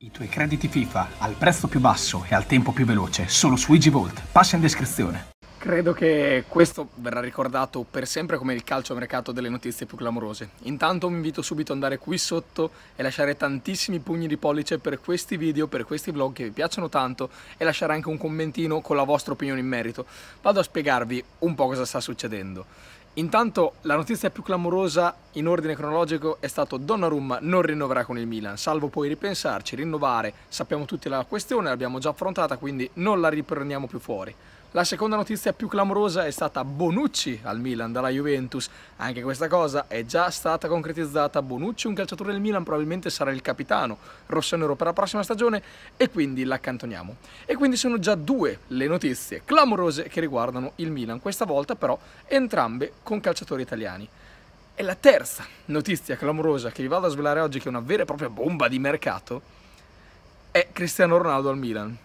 I tuoi crediti FIFA al prezzo più basso e al tempo più veloce solo su Igivolt. Passa in descrizione. Credo che questo verrà ricordato per sempre come il calcio mercato delle notizie più clamorose. Intanto vi invito subito ad andare qui sotto e lasciare tantissimi pugni di pollice per questi video, per questi vlog che vi piacciono tanto e lasciare anche un commentino con la vostra opinione in merito. Vado a spiegarvi un po' cosa sta succedendo. Intanto la notizia più clamorosa in ordine cronologico è stato Donnarumma non rinnoverà con il Milan, salvo poi ripensarci, rinnovare, sappiamo tutti la questione, l'abbiamo già affrontata, quindi non la riprendiamo più fuori. La seconda notizia più clamorosa è stata Bonucci al Milan dalla Juventus. Anche questa cosa è già stata concretizzata. Bonucci, un calciatore del Milan, probabilmente sarà il capitano rossonero per la prossima stagione e quindi l'accantoniamo. E quindi sono già due le notizie clamorose che riguardano il Milan, questa volta però entrambe con calciatori italiani. E la terza notizia clamorosa che vi vado a svelare oggi, che è una vera e propria bomba di mercato, è Cristiano Ronaldo al Milan.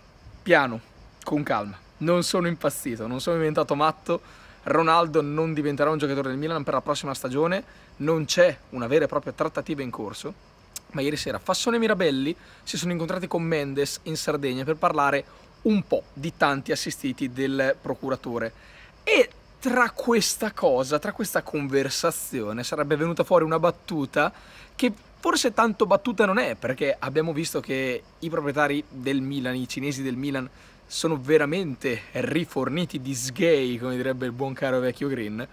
Piano, con calma non sono impazzito, non sono diventato matto, Ronaldo non diventerà un giocatore del Milan per la prossima stagione, non c'è una vera e propria trattativa in corso, ma ieri sera Fassone e Mirabelli si sono incontrati con Mendes in Sardegna per parlare un po' di tanti assistiti del procuratore. E tra questa cosa, tra questa conversazione, sarebbe venuta fuori una battuta che forse tanto battuta non è, perché abbiamo visto che i proprietari del Milan, i cinesi del Milan, sono veramente riforniti di sgay, come direbbe il buon caro vecchio Green,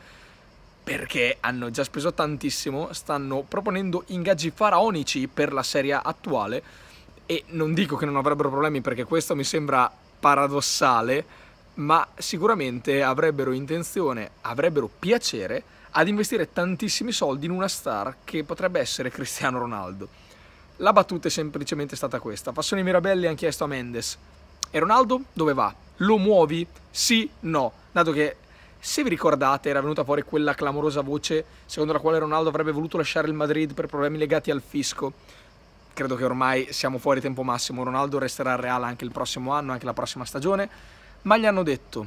perché hanno già speso tantissimo, stanno proponendo ingaggi faraonici per la serie attuale e non dico che non avrebbero problemi perché questo mi sembra paradossale, ma sicuramente avrebbero intenzione, avrebbero piacere ad investire tantissimi soldi in una star che potrebbe essere Cristiano Ronaldo. La battuta è semplicemente stata questa. Fassoni Mirabelli hanno chiesto a Mendes e Ronaldo dove va? Lo muovi? Sì, no. Dato che se vi ricordate, era venuta fuori quella clamorosa voce secondo la quale Ronaldo avrebbe voluto lasciare il Madrid per problemi legati al fisco. Credo che ormai siamo fuori tempo massimo. Ronaldo resterà al Real anche il prossimo anno, anche la prossima stagione. Ma gli hanno detto: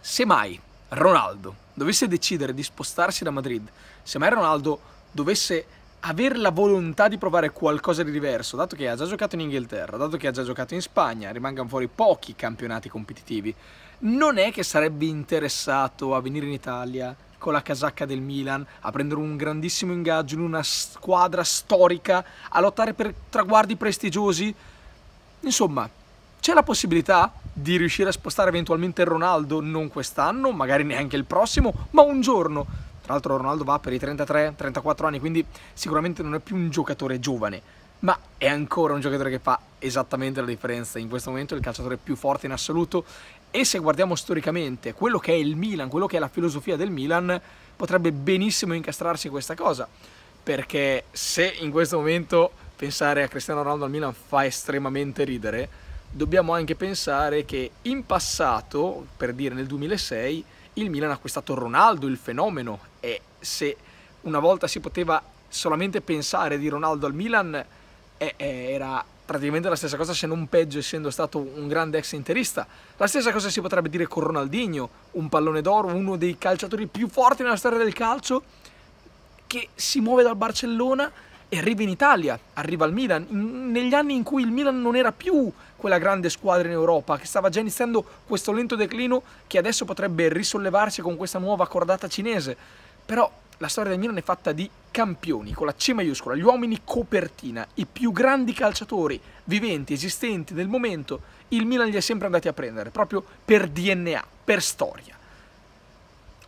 se mai Ronaldo dovesse decidere di spostarsi da Madrid, se mai Ronaldo dovesse aver la volontà di provare qualcosa di diverso, dato che ha già giocato in Inghilterra, dato che ha già giocato in Spagna, rimangano fuori pochi campionati competitivi, non è che sarebbe interessato a venire in Italia con la casacca del Milan, a prendere un grandissimo ingaggio in una squadra storica, a lottare per traguardi prestigiosi. Insomma, c'è la possibilità di riuscire a spostare eventualmente Ronaldo, non quest'anno, magari neanche il prossimo, ma un giorno tra l'altro Ronaldo va per i 33-34 anni, quindi sicuramente non è più un giocatore giovane, ma è ancora un giocatore che fa esattamente la differenza. In questo momento è il calciatore più forte in assoluto e se guardiamo storicamente quello che è il Milan, quello che è la filosofia del Milan, potrebbe benissimo incastrarsi questa cosa. Perché se in questo momento pensare a Cristiano Ronaldo al Milan fa estremamente ridere, dobbiamo anche pensare che in passato, per dire nel 2006, il Milan ha acquistato Ronaldo, il fenomeno, e se una volta si poteva solamente pensare di Ronaldo al Milan eh, eh, era praticamente la stessa cosa se non peggio essendo stato un grande ex interista. La stessa cosa si potrebbe dire con Ronaldinho, un pallone d'oro, uno dei calciatori più forti nella storia del calcio, che si muove dal Barcellona arriva in Italia, arriva al Milan, in, negli anni in cui il Milan non era più quella grande squadra in Europa, che stava già iniziando questo lento declino che adesso potrebbe risollevarsi con questa nuova cordata cinese. Però la storia del Milan è fatta di campioni, con la C maiuscola, gli uomini copertina, i più grandi calciatori viventi, esistenti del momento, il Milan li è sempre andati a prendere, proprio per DNA, per storia.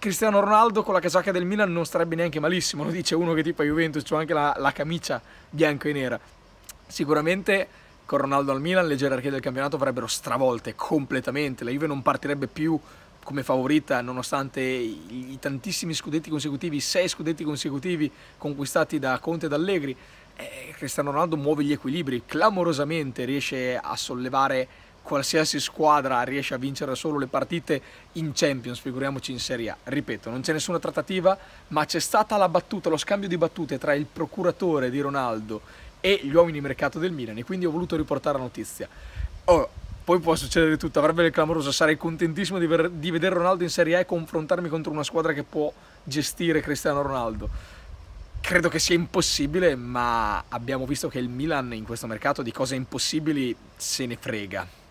Cristiano Ronaldo con la casacca del Milan non starebbe neanche malissimo, lo dice uno che tipo Juventus, c'ho anche la, la camicia bianco e nera. Sicuramente con Ronaldo al Milan le gerarchie del campionato avrebbero stravolte completamente, la Juve non partirebbe più come favorita nonostante i, tantissimi scudetti consecutivi, sei scudetti consecutivi conquistati da Conte e da Allegri. Eh, Cristiano Ronaldo muove gli equilibri, clamorosamente riesce a sollevare qualsiasi squadra riesce a vincere solo le partite in Champions, figuriamoci in Serie A. Ripeto, non c'è nessuna trattativa, ma c'è stata la battuta, lo scambio di battute tra il procuratore di Ronaldo e gli uomini di mercato del Milan e quindi ho voluto riportare la notizia. Oh, poi può succedere tutto, avrebbe il clamoroso, sarei contentissimo di, ver- di vedere Ronaldo in Serie A e confrontarmi contro una squadra che può gestire Cristiano Ronaldo credo che sia impossibile, ma abbiamo visto che il Milan in questo mercato di cose impossibili se ne frega.